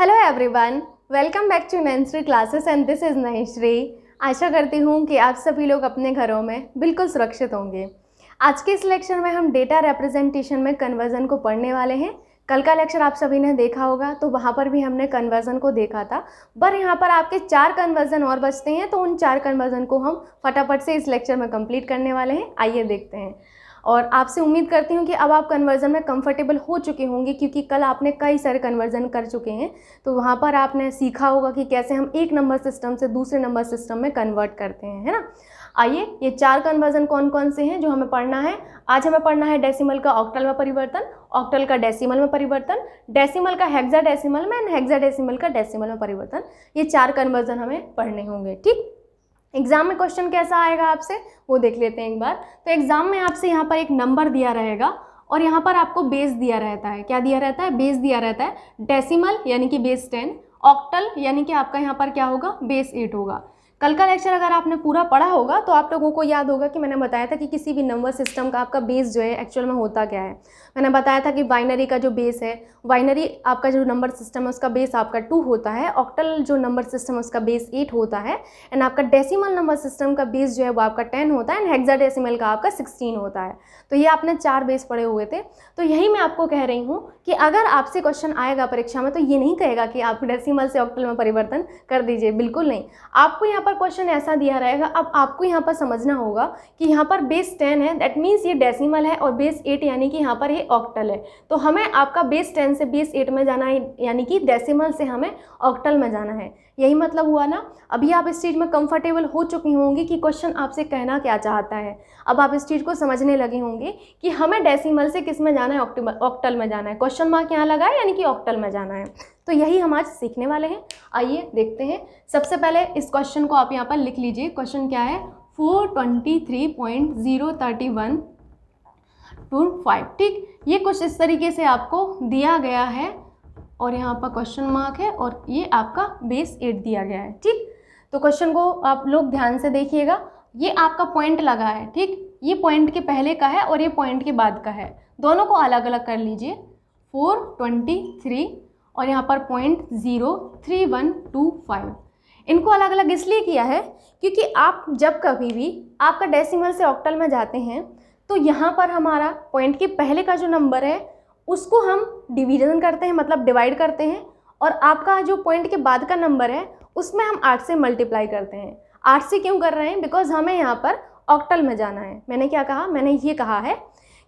hello everyone welcome back to मैंसरी classes and this is नहेश्री आशा करती हूँ कि आप सभी लोग अपने घरों में बिल्कुल सुरक्षित होंगे आज के इस लेक्चर में हम डेटा रिप्रेजेंटेशन में कन्वर्जन को पढ़ने वाले हैं कल का लेक्चर आप सभी ने देखा होगा तो वहाँ पर भी हमने कन्वर्जन को देखा था पर यहाँ पर आपके चार कन्वर्जन और बचते हैं तो उन चार कन्वर्जन को हम फटाफट से इस लेक्चर में कम्प्लीट करने वाले हैं आइए देखते हैं और आपसे उम्मीद करती हूँ कि अब आप कन्वर्ज़न में कंफर्टेबल हो चुके होंगे क्योंकि कल आपने कई सारे कन्वर्ज़न कर चुके हैं तो वहाँ पर आपने सीखा होगा कि कैसे हम एक नंबर सिस्टम से दूसरे नंबर सिस्टम में कन्वर्ट करते हैं है ना आइए ये चार कन्वर्ज़न कौन कौन से हैं जो हमें पढ़ना है आज हमें पढ़ना है डेसिमल का ऑक्टल में परिवर्तन ऑक्टल का डेसिमल में परिवर्तन डेसिमल का हेक्सा डेसिमल में एंड हेक्सा डेसिमल का डेसिमल में परिवर्तन ये चार कन्वर्जन हमें पढ़ने होंगे ठीक एग्ज़ाम में क्वेश्चन कैसा आएगा आपसे वो देख लेते हैं एक बार तो एग्ज़ाम में आपसे यहाँ पर एक नंबर दिया रहेगा और यहाँ पर आपको बेस दिया रहता है क्या दिया रहता है बेस दिया रहता है डेसिमल यानी कि बेस टेन ऑक्टल यानी कि आपका यहाँ पर क्या होगा बेस एट होगा कल का लेक्चर अगर आपने पूरा पढ़ा होगा तो आप लोगों को याद होगा कि मैंने बताया था कि किसी भी नंबर सिस्टम का आपका बेस जो है एक्चुअल में होता क्या है मैंने बताया था कि बाइनरी का जो बेस है बाइनरी आपका जो नंबर सिस्टम है उसका बेस आपका टू होता है ऑक्टल जो नंबर सिस्टम है उसका बेस एट होता है एंड आपका डेसीमल नंबर सिस्टम का बेस जो है वो आपका टेन होता है एंड डेसीमल का आपका सिक्सटीन होता है तो ये आपने चार बेस पढ़े हुए थे तो यही मैं आपको कह रही हूँ कि अगर आपसे क्वेश्चन आएगा परीक्षा में तो ये नहीं कहेगा कि आप डेसीमल से ऑक्टल में परिवर्तन कर दीजिए बिल्कुल नहीं आपको यहाँ पर क्वेश्चन ऐसा दिया रहेगा अब आपको यहाँ पर समझना होगा कि यहाँ पर बेस टेन है दैट मीन्स ये डेसिमल है और बेस एट यानी कि यहाँ पर ये ऑक्टल है तो हमें आपका बेस टेन से बेस एट में जाना है यानी कि डेसिमल से हमें ऑक्टल में जाना है यही मतलब हुआ ना अभी आप इस चीज़ में कंफर्टेबल हो चुकी होंगी कि क्वेश्चन आपसे कहना क्या चाहता है अब आप इस चीज़ को समझने लगे होंगे कि हमें डेसिमल से किस में जाना है ऑक्टल में जाना है क्वेश्चन मार्क यहाँ लगा है यानी कि ऑक्टल में जाना है तो यही हम आज सीखने वाले हैं आइए देखते हैं सबसे पहले इस क्वेश्चन को आप यहाँ पर लिख लीजिए क्वेश्चन क्या है four twenty three point zero thirty one two five ठीक ये कुछ इस तरीके से आपको दिया गया है और यहाँ पर क्वेश्चन मार्क है और ये आपका बेस एट दिया गया है ठीक तो क्वेश्चन को आप लोग ध्यान से देखिएगा ये आपका पॉइंट लगा है ठीक ये पॉइंट के पहले का है और ये पॉइंट के बाद का है दोनों को अलग अलग कर लीजिए फोर ट्वेंटी थ्री और यहाँ पर point zero three one two five इनको अलग अलग इसलिए किया है क्योंकि आप जब कभी भी आपका डेसिमल से ऑक्टल में जाते हैं तो यहाँ पर हमारा पॉइंट के पहले का जो नंबर है उसको हम डिवीजन करते हैं मतलब डिवाइड करते हैं और आपका जो पॉइंट के बाद का नंबर है उसमें हम आठ से मल्टीप्लाई करते हैं आठ से क्यों कर रहे हैं बिकॉज हमें यहाँ पर ऑक्टल में जाना है मैंने क्या कहा मैंने ये कहा है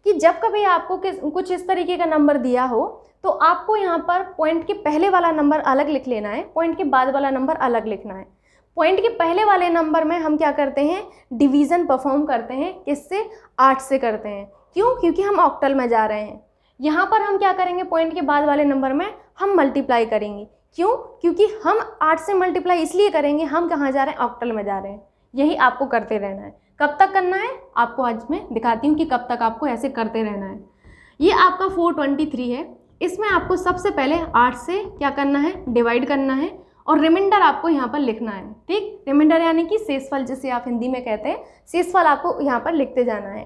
कि जब कभी आपको कुछ इस तरीके का नंबर दिया हो तो आपको यहाँ पर पॉइंट के पहले वाला नंबर अलग लिख लेना है पॉइंट के बाद वाला नंबर अलग लिखना है पॉइंट के पहले वाले नंबर में हम क्या करते हैं डिवीज़न परफॉर्म करते हैं किससे आठ से करते हैं क्यों क्योंकि हम ऑक्टल में जा रहे हैं यहाँ पर हम क्या करेंगे पॉइंट के बाद वाले नंबर में हम मल्टीप्लाई करेंगे क्यों क्योंकि हम आठ से मल्टीप्लाई इसलिए करेंगे हम कहाँ जा रहे हैं ऑक्टल में जा रहे हैं यही आपको करते रहना है कब तक करना है आपको आज मैं दिखाती हूँ कि कब तक आपको ऐसे करते रहना है ये आपका फोर ट्वेंटी थ्री है इसमें आपको सबसे पहले आठ से क्या करना है डिवाइड करना है और रिमाइंडर आपको यहाँ पर लिखना है ठीक रिमाइंडर यानी कि शेषफल जिसे आप हिंदी में कहते हैं शेषफल आपको यहाँ पर लिखते जाना है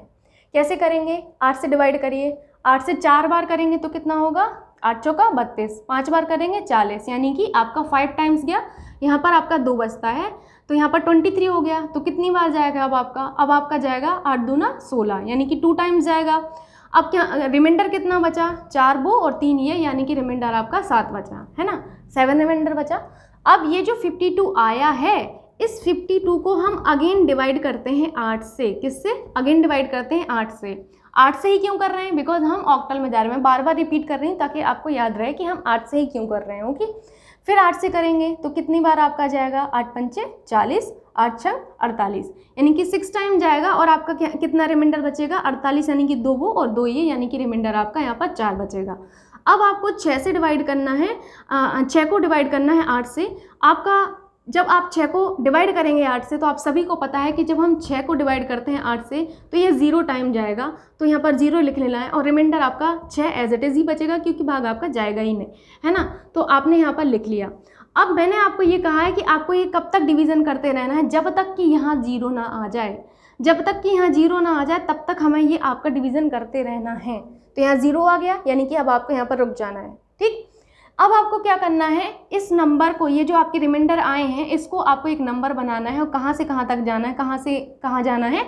कैसे करेंगे आठ से डिवाइड करिए आठ से चार बार करेंगे तो कितना होगा आठ चौका बत्तीस पाँच बार करेंगे चालीस यानी कि आपका फाइव टाइम्स गया यहाँ पर आपका दो बचता है तो यहाँ पर ट्वेंटी थ्री हो गया तो कितनी बार जाएगा अब आपका अब आपका जाएगा आठ दूना सोलह यानी कि टू टाइम्स जाएगा अब क्या रिमाइंडर कितना बचा चार वो और तीन ये यानी कि रिमाइंडर आपका सात बचा है ना सेवन रिमाइंडर बचा अब ये जो फिफ्टी टू आया है इस 52 को हम अगेन डिवाइड करते हैं 8 से किससे अगेन डिवाइड करते हैं 8 से आठ से ही क्यों कर रहे हैं बिकॉज हम ऑक्टल में जा रहे हैं बार बार रिपीट कर रही हूँ ताकि आपको याद रहे कि हम आठ से ही क्यों कर रहे हैं ओके फिर आठ से करेंगे तो कितनी बार आपका जाएगा आठ पंचे चालीस आठ छः अड़तालीस यानी कि सिक्स टाइम जाएगा और आपका क्या कितना रिमाइंडर बचेगा अड़तालीस यानी कि दो वो और दो ये यानी कि रिमाइंडर आपका यहाँ पर चार बचेगा अब आपको छः से डिवाइड करना है छः को डिवाइड करना है आठ से आपका जब आप छः को डिवाइड करेंगे आठ से तो आप सभी को पता है कि जब हम छः को डिवाइड करते हैं आठ से तो ये ज़ीरो टाइम जाएगा तो यहाँ पर ज़ीरो लिख लेना है और रिमाइंडर आपका छः एज इट इज़ ही बचेगा क्योंकि भाग आपका जाएगा ही नहीं है ना तो आपने यहाँ पर लिख लिया अब मैंने आपको ये कहा है कि आपको ये कब तक डिवीज़न करते रहना है जब तक कि यहाँ ज़ीरो ना आ जाए जब तक कि यहाँ ज़ीरो ना आ जाए तब तक हमें ये आपका डिवीज़न करते रहना है तो यहाँ ज़ीरो आ गया यानी कि अब आपको यहाँ पर रुक जाना है अब आपको क्या करना है इस नंबर को ये जो आपके रिमाइंडर आए हैं इसको आपको एक नंबर बनाना है और कहाँ से कहाँ तक जाना है कहाँ से कहाँ जाना है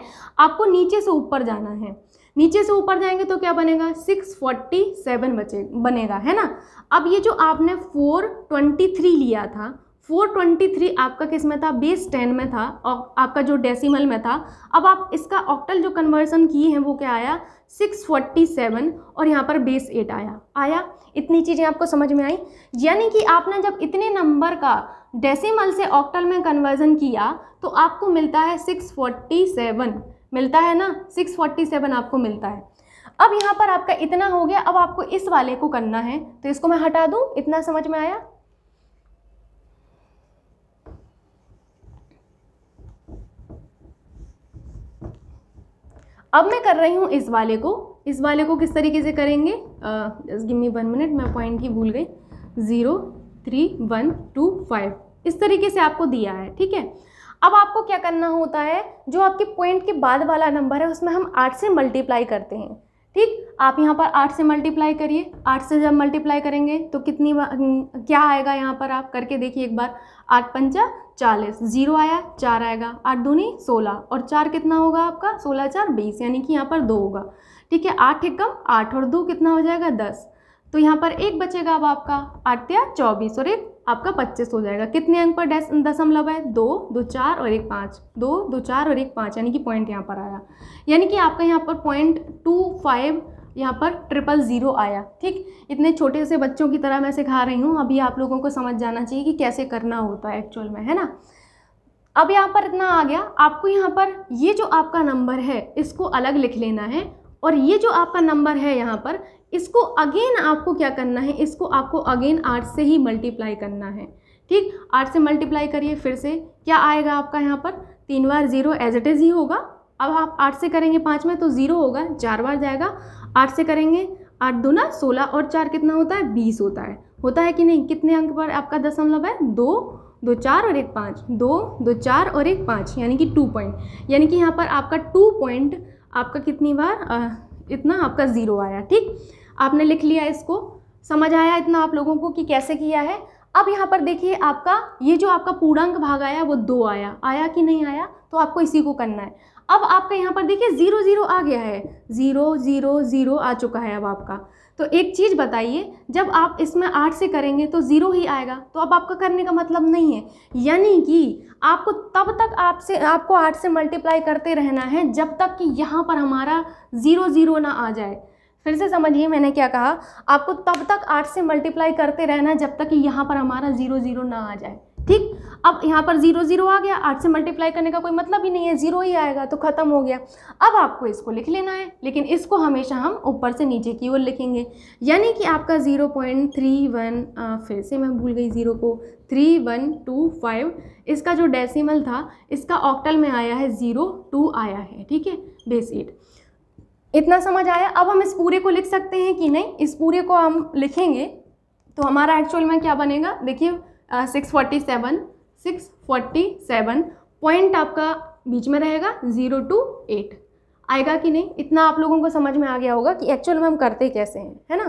आपको नीचे से ऊपर जाना है नीचे से ऊपर जाएंगे तो क्या बनेगा सिक्स फोर्टी सेवन बचे बनेगा है ना अब ये जो आपने फोर ट्वेंटी थ्री लिया था 423 आपका किस में था बेस 10 में था और आपका जो डेसिमल में था अब आप इसका ऑक्टल जो कन्वर्सन किए हैं वो क्या आया 647 और यहाँ पर बेस 8 आया आया इतनी चीज़ें आपको समझ में आई यानी कि आपने जब इतने नंबर का डेसिमल से ऑक्टल में कन्वर्जन किया तो आपको मिलता है 647 मिलता है ना 647 आपको मिलता है अब यहाँ पर आपका इतना हो गया अब आपको इस वाले को करना है तो इसको मैं हटा दूँ इतना समझ में आया अब मैं कर रही हूँ इस वाले को इस वाले को किस तरीके से करेंगे गिव मी वन मिनट मैं पॉइंट की भूल गई zero three one two five इस तरीके से आपको दिया है ठीक है अब आपको क्या करना होता है जो आपके पॉइंट के बाद वाला नंबर है उसमें हम आठ से मल्टीप्लाई करते हैं ठीक आप यहाँ पर आठ से मल्टीप्लाई करिए आठ से जब मल्टीप्लाई करेंगे तो कितनी क्या आएगा यहाँ पर आप करके देखिए एक बार आठ पंचा चालीस जीरो आया चार आएगा आठ दूनी सोलह और चार कितना होगा आपका सोलह चार बीस यानी कि यहाँ पर दो होगा ठीक है आठ एक कम आठ और दो कितना हो जाएगा दस तो यहाँ पर एक बचेगा अब आपका आठ या चौबीस और एक आपका पच्चीस हो जाएगा कितने अंक पर डेस दशमलव है दो दो चार और एक पाँच दो दो चार और एक पाँच यानी कि पॉइंट यहाँ पर आया यानी कि आपका यहाँ पर पॉइंट टू फाइव यहाँ पर ट्रिपल ज़ीरो आया ठीक इतने छोटे से बच्चों की तरह मैं सिखा रही हूँ अभी आप लोगों को समझ जाना चाहिए कि कैसे करना होता है एक्चुअल में है ना अब यहाँ पर इतना आ गया आपको यहाँ पर ये जो आपका नंबर है इसको अलग लिख लेना है और ये जो आपका नंबर है यहाँ पर इसको अगेन आपको क्या करना है इसको आपको अगेन आठ से ही मल्टीप्लाई करना है ठीक आठ से मल्टीप्लाई करिए फिर से क्या आएगा आपका यहाँ पर तीन बार ज़ीरो एज इट इज़ ही होगा अब आप आठ से करेंगे पाँच में तो ज़ीरो होगा चार बार जाएगा आठ से करेंगे आठ दो ना सोलह और चार कितना होता है बीस होता है होता है कि नहीं कितने अंक पर आपका दशमलव है दो दो चार और एक पाँच दो दो चार और एक पाँच यानी कि टू पॉइंट यानी कि यहाँ पर आपका टू पॉइंट आपका कितनी बार आ, इतना आपका ज़ीरो आया ठीक आपने लिख लिया इसको समझ आया इतना आप लोगों को कि कैसे किया है अब यहाँ पर देखिए आपका ये जो आपका पूर्णांक भाग आया वो दो आया आया कि नहीं आया तो आपको इसी को करना है अब आपका यहाँ पर देखिए ज़ीरो ज़ीरो आ गया है ज़ीरो ज़ीरो ज़ीरो आ चुका है अब आपका तो एक चीज़ बताइए जब आप इसमें आठ से करेंगे तो ज़ीरो ही आएगा तो अब आपका करने का मतलब नहीं है यानी कि आपको तब तक आपसे आपको आठ से मल्टीप्लाई करते रहना है जब तक कि यहाँ पर हमारा ज़ीरो ज़ीरो ना आ जाए फिर से समझिए मैंने क्या कहा आपको तब तक आठ से मल्टीप्लाई करते रहना जब तक कि यहाँ पर हमारा ज़ीरो ज़ीरो ना आ जाए ठीक अब यहाँ पर जीरो जीरो आ गया आठ से मल्टीप्लाई करने का कोई मतलब ही नहीं है जीरो ही आएगा तो खत्म हो गया अब आपको इसको लिख लेना है लेकिन इसको हमेशा हम ऊपर से नीचे की ओर लिखेंगे यानी कि आपका ज़ीरो पॉइंट थ्री वन फिर से मैं भूल गई ज़ीरो को थ्री वन टू फाइव इसका जो डेसिमल था इसका ऑक्टल में आया है ज़ीरो टू आया है ठीक है बेस एट इतना समझ आया अब हम इस पूरे को लिख सकते हैं कि नहीं इस पूरे को हम लिखेंगे तो हमारा एक्चुअल में क्या बनेगा देखिए six forty seven six forty seven point आपका बीच में रहेगा ज़ीरो टू एट आएगा कि नहीं इतना आप लोगों को समझ में आ गया होगा कि एक्चुअल में हम करते कैसे हैं है ना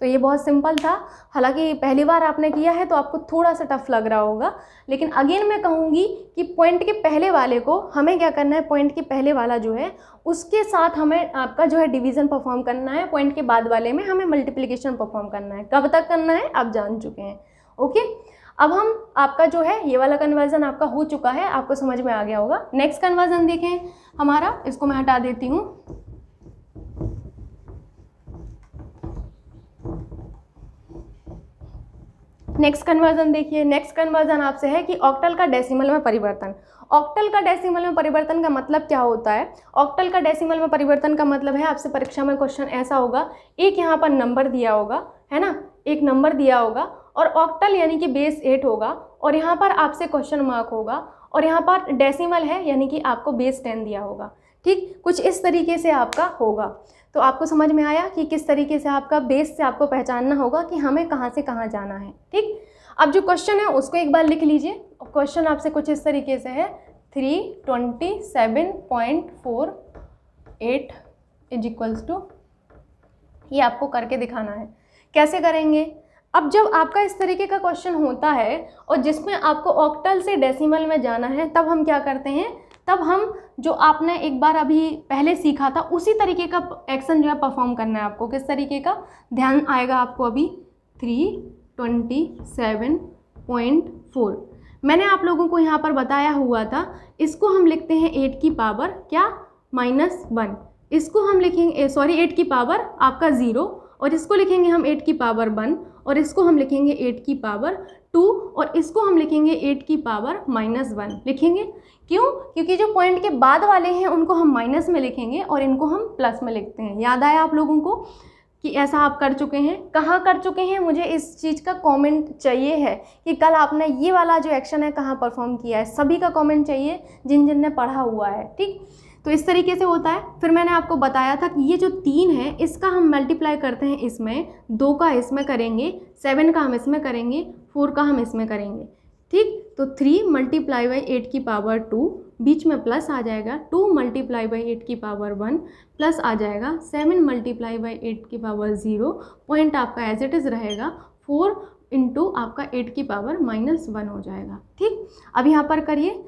तो ये बहुत सिंपल था हालांकि पहली बार आपने किया है तो आपको थोड़ा सा टफ लग रहा होगा लेकिन अगेन मैं कहूँगी कि पॉइंट के पहले वाले को हमें क्या करना है पॉइंट के पहले वाला जो है उसके साथ हमें आपका जो है डिवीज़न परफॉर्म करना है पॉइंट के बाद वाले में हमें मल्टीप्लीकेशन परफॉर्म करना है कब तक करना है आप जान चुके हैं ओके अब हम आपका जो है ये वाला कन्वर्जन आपका हो चुका है आपको समझ में आ गया होगा नेक्स्ट कन्वर्जन देखें हमारा इसको मैं हटा देती हूँ नेक्स्ट कन्वर्जन देखिए नेक्स्ट कन्वर्जन आपसे है कि ऑक्टल का डेसिमल में परिवर्तन ऑक्टल का डेसिमल में परिवर्तन का मतलब क्या होता है ऑक्टल का डेसिमल में परिवर्तन का मतलब है आपसे परीक्षा में क्वेश्चन ऐसा होगा एक यहाँ पर नंबर दिया होगा है ना एक नंबर दिया होगा और ऑक्टल यानी कि बेस एट होगा और यहाँ पर आपसे क्वेश्चन मार्क होगा और यहाँ पर डेसिमल है यानी कि आपको बेस टेन दिया होगा ठीक कुछ इस तरीके से आपका होगा तो आपको समझ में आया कि किस तरीके से आपका बेस से आपको पहचानना होगा कि हमें कहाँ से कहाँ जाना है ठीक अब जो क्वेश्चन है उसको एक बार लिख लीजिए क्वेश्चन आपसे कुछ इस तरीके से है three twenty seven point four eight is equals to ये आपको करके दिखाना है कैसे करेंगे अब जब आपका इस तरीके का क्वेश्चन होता है और जिसमें आपको ऑक्टल से डेसिमल में जाना है तब हम क्या करते हैं तब हम जो आपने एक बार अभी पहले सीखा था उसी तरीके का एक्शन जो है परफॉर्म करना है आपको किस तरीके का ध्यान आएगा आपको अभी three twenty seven point four मैंने आप लोगों को यहाँ पर बताया हुआ था इसको हम लिखते हैं एट की पावर क्या माइनस वन इसको हम लिखेंगे सॉरी एट की पावर आपका ज़ीरो और इसको लिखेंगे हम एट की पावर वन और इसको हम लिखेंगे एट की पावर टू और इसको हम लिखेंगे एट की पावर माइनस वन लिखेंगे क्यों क्योंकि जो पॉइंट के बाद वाले हैं उनको हम माइनस में लिखेंगे और इनको हम प्लस में लिखते हैं याद आया आप लोगों को कि ऐसा आप कर चुके हैं कहाँ कर चुके हैं मुझे इस चीज़ का कमेंट चाहिए है कि कल आपने ये वाला जो एक्शन है कहाँ परफॉर्म किया है सभी का कमेंट चाहिए जिन जिन ने पढ़ा हुआ है ठीक तो इस तरीके से होता है फिर मैंने आपको बताया था कि ये जो तीन है इसका हम मल्टीप्लाई करते हैं इसमें दो का इसमें करेंगे सेवन का हम इसमें करेंगे फोर का हम इसमें करेंगे ठीक तो थ्री मल्टीप्लाई बाई एट की पावर टू बीच में प्लस आ जाएगा टू मल्टीप्लाई बाई एट की पावर वन प्लस आ जाएगा सेवन मल्टीप्लाई बाई एट की पावर ज़ीरो पॉइंट आपका एज इट इज़ रहेगा फोर इंटू आपका एट की पावर माइनस वन हो जाएगा ठीक अब यहाँ पर करिए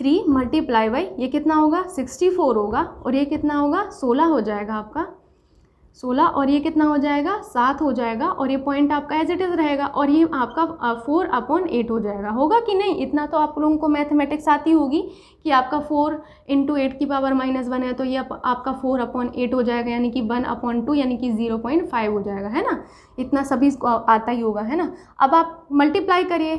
थ्री मल्टीप्लाई बाई ये कितना होगा सिक्सटी फोर होगा और ये कितना होगा सोलह हो जाएगा आपका सोलह और ये कितना हो जाएगा सात हो जाएगा और ये पॉइंट आपका एज इट इज़ रहेगा और ये आपका फोर अपॉन एट हो जाएगा होगा कि नहीं इतना तो आप लोगों को मैथमेटिक्स आती होगी कि आपका फोर इंटू एट की पावर माइनस वन है तो ये आप, आपका फोर अपॉन एट हो जाएगा यानी कि वन अपॉन टू यानी कि ज़ीरो पॉइंट फाइव हो जाएगा है ना इतना सभी आता ही होगा है ना अब आप मल्टीप्लाई करिए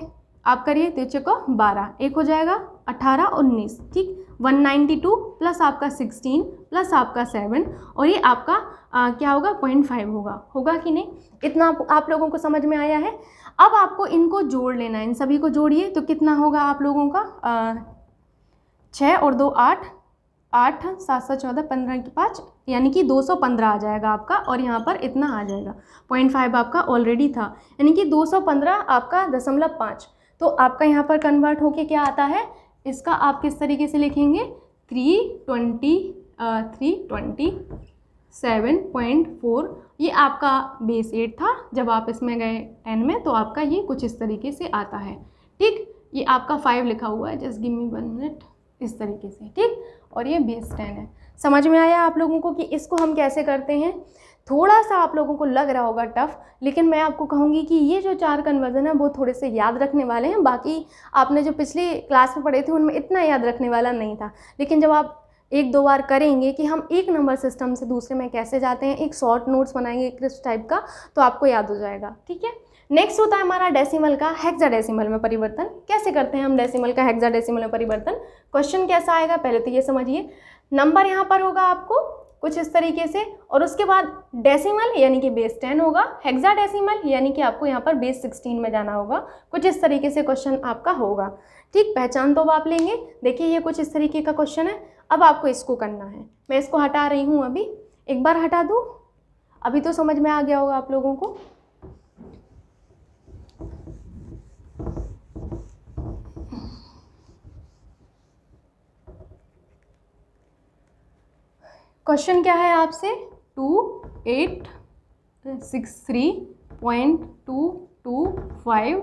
आप करिए तो चेको बारह एक हो जाएगा अठारह उन्नीस ठीक 192 प्लस आपका 16 प्लस आपका 7 और ये आपका आ, क्या होगा पॉइंट फाइव होगा होगा कि नहीं इतना आप, आप लोगों को समझ में आया है अब आपको इनको जोड़ लेना है इन सभी को जोड़िए तो कितना होगा आप लोगों का छः और दो आठ आठ सात सौ चौदह पंद्रह के पाँच यानी कि दो सौ पंद्रह आ जाएगा आपका और यहाँ पर इतना आ जाएगा पॉइंट फाइव आपका ऑलरेडी था यानी कि दो सौ पंद्रह आपका दशमलव पाँच तो आपका यहाँ पर कन्वर्ट होके क्या आता है इसका आप किस तरीके से लिखेंगे three twenty three twenty seven point four ये आपका बेस एट था जब आप इसमें गए टेन में तो आपका ये कुछ इस तरीके से आता है ठीक ये आपका फाइव लिखा हुआ है just give me one minute इस तरीके से ठीक और ये बेस टेन है समझ में आया आप लोगों को कि इसको हम कैसे करते हैं थोड़ा सा आप लोगों को लग रहा होगा टफ लेकिन मैं आपको कहूँगी कि ये जो चार कन्वर्जन है वो थोड़े से याद रखने वाले हैं बाकी आपने जो पिछली क्लास में पढ़े थे उनमें इतना याद रखने वाला नहीं था लेकिन जब आप एक दो बार करेंगे कि हम एक नंबर सिस्टम से दूसरे में कैसे जाते हैं एक शॉर्ट नोट्स बनाएंगे क्रिस्प टाइप का तो आपको याद हो जाएगा ठीक है नेक्स्ट होता है हमारा डेसिमल का हेक्सा डेसिमल में परिवर्तन कैसे करते हैं हम डेसिमल का हेक्सा डेसिमल में परिवर्तन क्वेश्चन कैसा आएगा पहले तो ये समझिए नंबर यहाँ पर होगा आपको कुछ इस तरीके से और उसके बाद डेसिमल यानी कि बेस टेन होगा हेक्सा डेसीमल यानी कि आपको यहाँ पर बेस सिक्सटीन में जाना होगा कुछ इस तरीके से क्वेश्चन आपका होगा ठीक पहचान तो अब आप लेंगे देखिए ये कुछ इस तरीके का क्वेश्चन है अब आपको इसको करना है मैं इसको हटा रही हूँ अभी एक बार हटा दूँ अभी तो समझ में आ गया होगा आप लोगों को क्वेश्चन क्या है आपसे two eight six three point two two five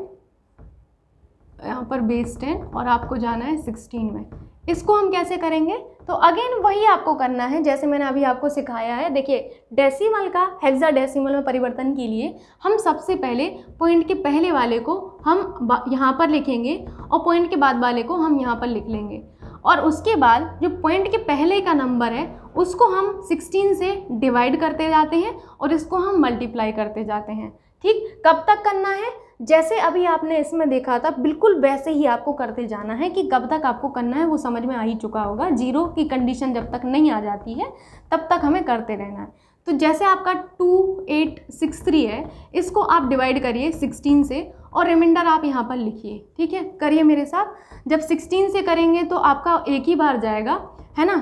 यहाँ पर बेस टेन और आपको जाना है सिक्सटीन में इसको हम कैसे करेंगे तो अगेन वही आपको करना है जैसे मैंने अभी आपको सिखाया है देखिए डेसिमल का हेक्सा डेसिमल में परिवर्तन के लिए हम सबसे पहले पॉइंट के पहले वाले को हम यहाँ पर लिखेंगे और पॉइंट के बाद वाले को हम यहाँ पर लिख लेंगे और उसके बाद जो पॉइंट के पहले का नंबर है उसको हम 16 से डिवाइड करते जाते हैं और इसको हम मल्टीप्लाई करते जाते हैं ठीक कब तक करना है जैसे अभी आपने इसमें देखा था बिल्कुल वैसे ही आपको करते जाना है कि कब तक आपको करना है वो समझ में आ ही चुका होगा जीरो की कंडीशन जब तक नहीं आ जाती है तब तक हमें करते रहना है तो जैसे आपका टू एट सिक्स थ्री है इसको आप डिवाइड करिए सिक्सटीन से और रिमाइंडर आप यहाँ पर लिखिए ठीक है करिए मेरे साथ जब सिक्सटीन से करेंगे तो आपका एक ही बार जाएगा है ना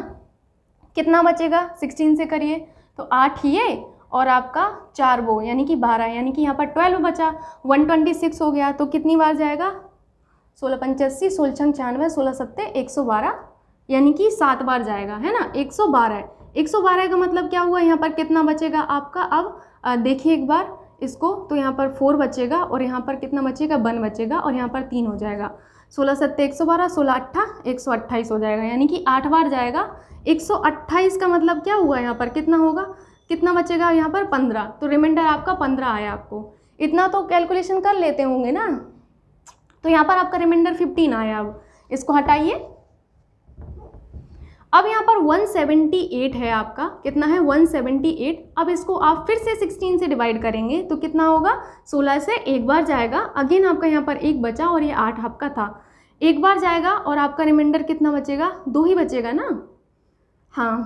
कितना बचेगा सिक्सटीन से करिए तो आठ ये और आपका चार वो यानी कि बारह यानी कि यहाँ पर ट्वेल्व बचा वन ट्वेंटी सिक्स हो गया तो कितनी बार जाएगा सोलह पंचासी सोलह छंग छियानवे सोलह सत्ते एक सौ बारह यानी कि सात बार जाएगा है ना एक सौ बारह एक सौ बारह का मतलब क्या हुआ यहाँ पर कितना बचेगा आपका अब देखिए एक बार इसको तो यहाँ पर फोर बचेगा और यहाँ पर कितना बचेगा वन बचेगा और यहाँ पर तीन हो जाएगा सोलह सत्तर एक सौ बारह सोलह अट्ठा एक सौ अट्ठाईस हो जाएगा यानी कि आठ बार जाएगा एक सौ अट्ठाईस का मतलब क्या हुआ यहाँ पर कितना होगा कितना बचेगा यहाँ पर पंद्रह तो रिमाइंडर आपका पंद्रह आया आपको इतना तो कैलकुलेशन कर लेते होंगे ना तो यहाँ पर आपका रिमाइंडर फिफ्टीन आया अब इसको हटाइए अब यहाँ पर 178 है आपका कितना है 178 अब इसको आप फिर से 16 से डिवाइड करेंगे तो कितना होगा 16 से एक बार जाएगा अगेन आपका यहाँ पर एक बचा और ये आठ आपका था एक बार जाएगा और आपका रिमाइंडर कितना बचेगा दो ही बचेगा ना हाँ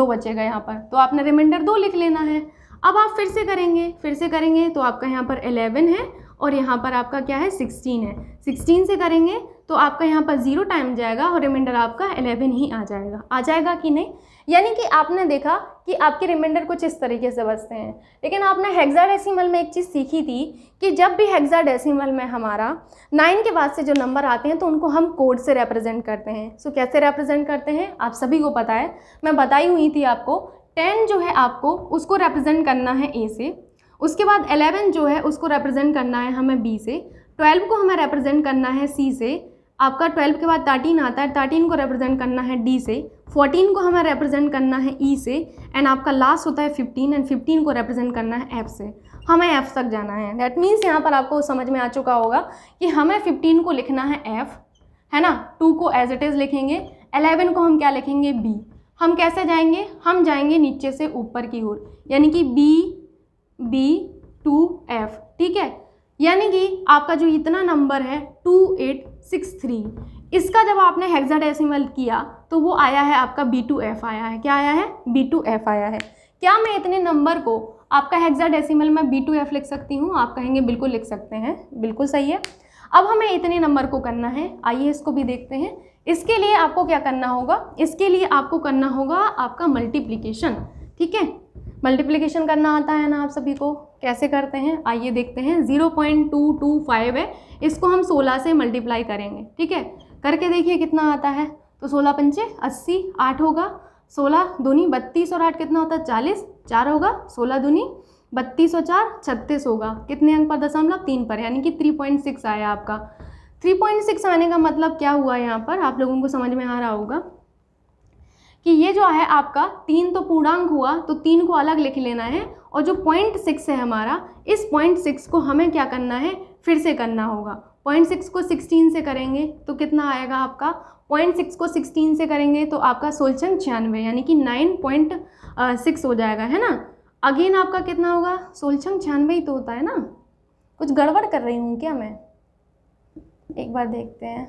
दो बचेगा यहाँ पर तो आपने रिमाइंडर दो लिख लेना है अब आप फिर से करेंगे फिर से करेंगे तो आपका यहाँ पर 11 है और यहाँ पर आपका क्या है 16 है 16 से करेंगे तो आपका यहाँ पर ज़ीरो टाइम जाएगा और रिमाइंडर आपका एलेवन ही आ जाएगा आ जाएगा कि नहीं यानी कि आपने देखा कि आपके रिमाइंडर कुछ इस तरीके से बचते हैं लेकिन आपने हेक्साडेसिमल में एक चीज़ सीखी थी कि जब भी हेक्साडेसिमल में हमारा नाइन के बाद से जो नंबर आते हैं तो उनको हम कोड से रिप्रेजेंट करते हैं सो कैसे रिप्रेजेंट करते हैं आप सभी को पता है मैं बताई हुई थी आपको टेन जो है आपको उसको रिप्रेजेंट करना है ए से उसके बाद एलेवन जो है उसको रिप्रेजेंट करना है हमें बी से ट्वेल्व को हमें रिप्रेजेंट करना है सी से आपका ट्वेल्व के बाद थर्टीन आता है थर्टीन को रिप्रेजेंट करना है डी से फोर्टीन को हमें रिप्रेजेंट करना है ई e से एंड आपका लास्ट होता है फिफ्टीन एंड फिफ्टीन को रिप्रेजेंट करना है एफ से हमें एफ तक जाना है दैट मीन्स यहाँ पर आपको समझ में आ चुका होगा कि हमें फिफ्टीन को लिखना है एफ है ना टू को एज इट इज़ लिखेंगे एलेवन को हम क्या लिखेंगे बी हम कैसे जाएंगे हम जाएंगे नीचे से ऊपर की ओर यानी कि बी बी टू एफ ठीक है यानी कि आपका जो इतना नंबर है टू एट सिक्स थ्री इसका जब आपने हेक्साडेसिमल किया तो वो आया है आपका बी टू एफ आया है क्या आया है बी टू एफ आया है क्या मैं इतने नंबर को आपका हेक्साडेसिमल में बी टू एफ लिख सकती हूँ आप कहेंगे बिल्कुल लिख सकते हैं बिल्कुल सही है अब हमें इतने नंबर को करना है आइए इसको भी देखते हैं इसके लिए आपको क्या करना होगा इसके लिए आपको करना होगा आपका मल्टीप्लीकेशन ठीक है मल्टीप्लीकेशन करना आता है ना आप सभी को कैसे करते हैं आइए देखते हैं zero point two two five है इसको हम सोलह से मल्टीप्लाई करेंगे ठीक है करके देखिए कितना आता है तो सोलह पंचे अस्सी आठ होगा सोलह दूनी बत्तीस और आठ कितना होता है चालीस चार होगा सोलह दूनी बत्तीस और चार छत्तीस होगा कितने अंक पर दशमलव तीन पर यानी कि थ्री पॉइंट सिक्स आया आपका थ्री पॉइंट सिक्स आने का मतलब क्या हुआ यहाँ पर आप लोगों को समझ में आ रहा होगा कि ये जो है आपका तीन तो पूर्णांक हुआ तो तीन को अलग लिख लेना है और जो पॉइंट सिक्स है हमारा इस पॉइंट सिक्स को हमें क्या करना है फिर से करना होगा पॉइंट सिक्स को सिक्सटीन से करेंगे तो कितना आएगा आपका पॉइंट सिक्स को सिक्सटीन से करेंगे तो आपका सोल्चन छियानवे यानी कि नाइन पॉइंट सिक्स हो जाएगा है ना अगेन आपका कितना होगा सोल्चन छियानवे ही तो होता है ना कुछ गड़बड़ कर रही हूँ क्या मैं एक बार देखते हैं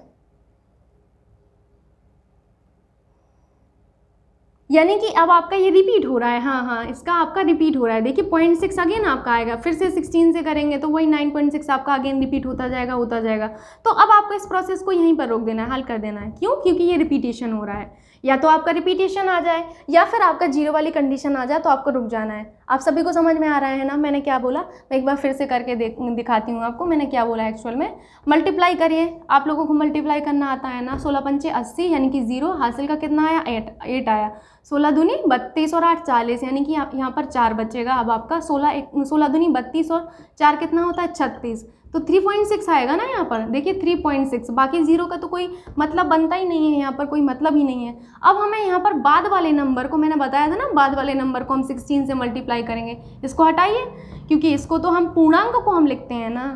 यानी कि अब आपका ये रिपीट हो रहा है हाँ हाँ इसका आपका रिपीट हो रहा है देखिए पॉइंट सिक्स अगेन आपका आएगा फिर से सिक्सटीन से करेंगे तो वही नाइन पॉइंट सिक्स आपका अगेन रिपीट होता जाएगा होता जाएगा तो अब आपको इस प्रोसेस को यहीं पर रोक देना है हल कर देना है क्यों क्योंकि ये रिपीटेशन हो रहा है या तो आपका रिपीटेशन आ जाए या फिर आपका जीरो वाली कंडीशन आ जाए तो आपको रुक जाना है आप सभी को समझ में आ रहा है ना मैंने क्या बोला मैं एक बार फिर से करके दिखाती हूँ आपको मैंने क्या बोला एक्चुअल में मल्टीप्लाई करिए आप लोगों को मल्टीप्लाई करना आता है ना सोलह पंचे अस्सी यानी कि जीरो हासिल का कितना आया एट एट आया सोलह दुनी बत्तीस और आठ चालीस यानी कि यहाँ पर चार बचेगा अब आपका सोलह एक सोलह दुनी बत्तीस और चार कितना होता है छत्तीस तो 3.6 आएगा ना यहाँ पर देखिए 3.6 बाकी ज़ीरो का तो कोई मतलब बनता ही नहीं है यहाँ पर कोई मतलब ही नहीं है अब हमें यहाँ पर बाद वाले नंबर को मैंने बताया था ना बाद वाले नंबर को हम 16 से मल्टीप्लाई करेंगे इसको हटाइए क्योंकि इसको तो हम पूर्णांक को हम लिखते हैं ना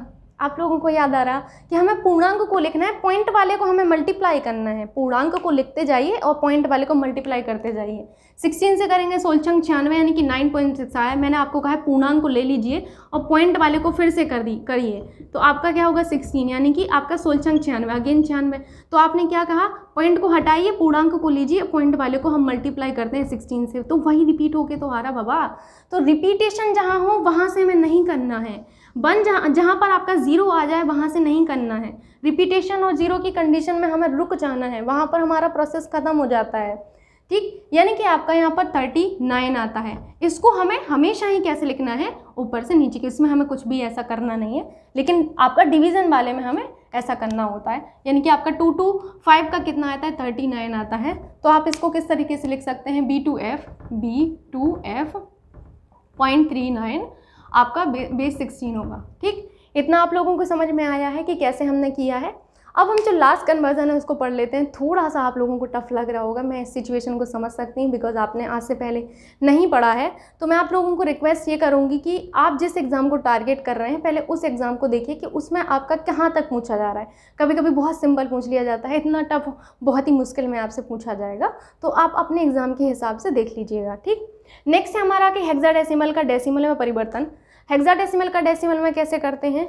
आप लोगों को याद आ रहा कि हमें पूर्णांक को लिखना है पॉइंट वाले को हमें मल्टीप्लाई करना है पूर्णांक को लिखते जाइए और पॉइंट वाले को मल्टीप्लाई करते जाइए सिक्सटीन से करेंगे सोलचंग छियानवे यानी कि नाइन पॉइंट सिक्स आया मैंने आपको कहा है पूर्णांक को ले लीजिए और पॉइंट वाले को फिर से कर दी करिए तो आपका क्या होगा सिक्सटीन यानी कि आपका सोलचंग छियानवे अगेन छियानवे तो आपने क्या कहा पॉइंट को हटाइए पूर्णांक को लीजिए पॉइंट वाले को हम मल्टीप्लाई करते हैं सिक्सटीन से तो वही रिपीट होके तो आ रहा बाबा तो रिपीटेशन जहाँ हो वहाँ से हमें नहीं करना है बन जहाँ जहाँ पर आपका ज़ीरो आ जाए वहाँ से नहीं करना है रिपीटेशन और ज़ीरो की कंडीशन में हमें रुक जाना है वहाँ पर हमारा प्रोसेस ख़त्म हो जाता है ठीक यानी कि आपका यहाँ पर थर्टी नाइन आता है इसको हमें हमेशा ही कैसे लिखना है ऊपर से नीचे के इसमें हमें कुछ भी ऐसा करना नहीं है लेकिन आपका डिवीज़न वाले में हमें ऐसा करना होता है यानी कि आपका टू टू फाइव का कितना आता है थर्टी नाइन आता है तो आप इसको किस तरीके से लिख सकते हैं B two F B two F point three nine आपका बेस सिक्सटीन होगा ठीक इतना आप लोगों को समझ में आया है कि कैसे हमने किया है अब हम जो लास्ट कन्वर्जन है उसको पढ़ लेते हैं थोड़ा सा आप लोगों को टफ लग रहा होगा मैं इस सिचुएशन को समझ सकती हूँ बिकॉज आपने आज से पहले नहीं पढ़ा है तो मैं आप लोगों को रिक्वेस्ट ये करूँगी कि आप जिस एग्ज़ाम को टारगेट कर रहे हैं पहले उस एग्ज़ाम को देखिए कि उसमें आपका कहाँ तक पूछा जा रहा है कभी कभी बहुत सिंपल पूछ लिया जाता है इतना टफ बहुत ही मुश्किल में आपसे पूछा जाएगा तो आप अपने एग्ज़ाम के हिसाब से देख लीजिएगा ठीक नेक्स्ट है हमारा कि हेक्सा का डेसीमल में परिवर्तन हेक्साडेसिमल का डेसिमल में कैसे करते हैं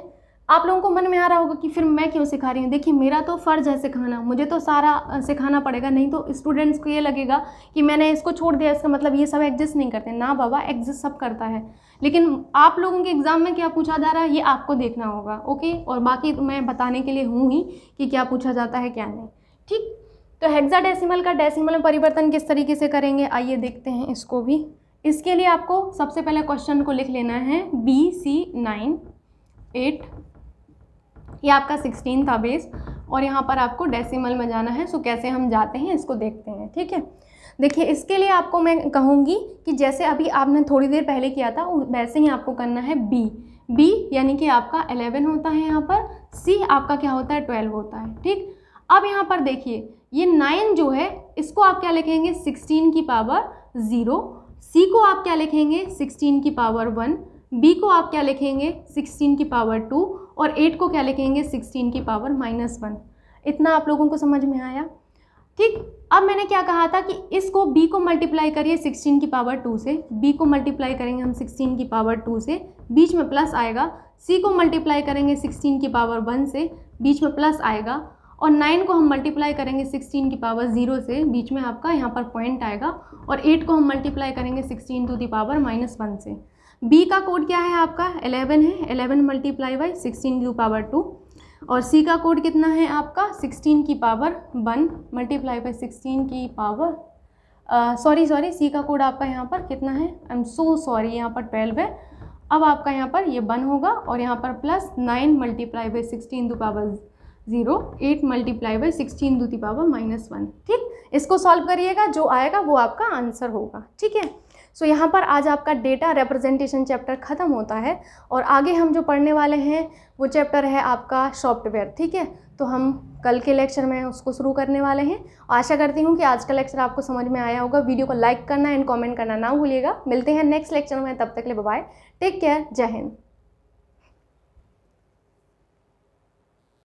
आप लोगों को मन में आ रहा होगा कि फिर मैं क्यों सिखा रही हूँ देखिए मेरा तो फ़र्ज़ है सिखाना मुझे तो सारा सिखाना पड़ेगा नहीं तो स्टूडेंट्स को ये लगेगा कि मैंने इसको छोड़ दिया इसका मतलब ये सब एग्जिस्ट नहीं करते ना बाबा एग्जिस्ट सब करता है लेकिन आप लोगों के एग्ज़ाम में क्या पूछा जा रहा है ये आपको देखना होगा ओके और बाकी तो मैं बताने के लिए हूँ ही कि क्या पूछा जाता है क्या नहीं ठीक तो हेक्साडेसिमल का डेसिमल में परिवर्तन किस तरीके से करेंगे आइए देखते हैं इसको भी इसके लिए आपको सबसे पहले क्वेश्चन को लिख लेना है बी सी नाइन एट ये आपका सिक्सटीन था बेस और यहाँ पर आपको डेसिमल में जाना है सो कैसे हम जाते हैं इसको देखते हैं ठीक है देखिए इसके लिए आपको मैं कहूँगी कि जैसे अभी आपने थोड़ी देर पहले किया था वैसे ही आपको करना है बी बी यानी कि आपका एलेवन होता है यहाँ पर सी आपका क्या होता है ट्वेल्व होता है ठीक अब यहाँ पर देखिए ये नाइन जो है इसको आप क्या लिखेंगे सिक्सटीन की पावर ज़ीरो सी को आप क्या लिखेंगे सिक्सटीन की पावर वन बी को आप क्या लिखेंगे सिक्सटीन की पावर टू और एट को क्या लिखेंगे सिक्सटीन की पावर माइनस वन इतना आप लोगों को समझ में आया ठीक अब मैंने क्या कहा था कि इसको b को मल्टीप्लाई करिए 16 की पावर 2 से b को मल्टीप्लाई करेंगे हम 16 की पावर 2 से बीच में प्लस आएगा c को मल्टीप्लाई करेंगे 16 की पावर 1 से बीच में प्लस आएगा और नाइन को हम मल्टीप्लाई करेंगे सिक्सटीन की पावर जीरो से बीच में आपका यहाँ पर पॉइंट आएगा और एट को हम मल्टीप्लाई करेंगे sixteen to the power minus one से बी का कोड क्या है आपका एलेवन है eleven multiply by sixteen to power two और सी का कोड कितना है आपका सिक्सटीन की power one multiply by sixteen की पावर सॉरी सॉरी सी का कोड आपका यहाँ पर कितना है आई एम सो सॉरी यहाँ पर ट्वेल्व है अब आपका यहाँ पर ये वन होगा और यहाँ पर plus nine multiply by sixteen to power zero eight multiply by sixteen to the power minus one ठीक इसको सॉल्व करिएगा जो आएगा वो आपका आंसर होगा ठीक है सो so, यहाँ पर आज आपका डेटा रिप्रेजेंटेशन चैप्टर ख़त्म होता है और आगे हम जो पढ़ने वाले हैं वो चैप्टर है आपका सॉफ्टवेयर ठीक है तो हम कल के लेक्चर में उसको शुरू करने वाले हैं आशा करती हूँ कि आज का लेक्चर आपको समझ में आया होगा वीडियो को लाइक करना एंड कॉमेंट करना ना भूलिएगा मिलते हैं नेक्स्ट लेक्चर में तब तक ले बाय टेक केयर जय हिंद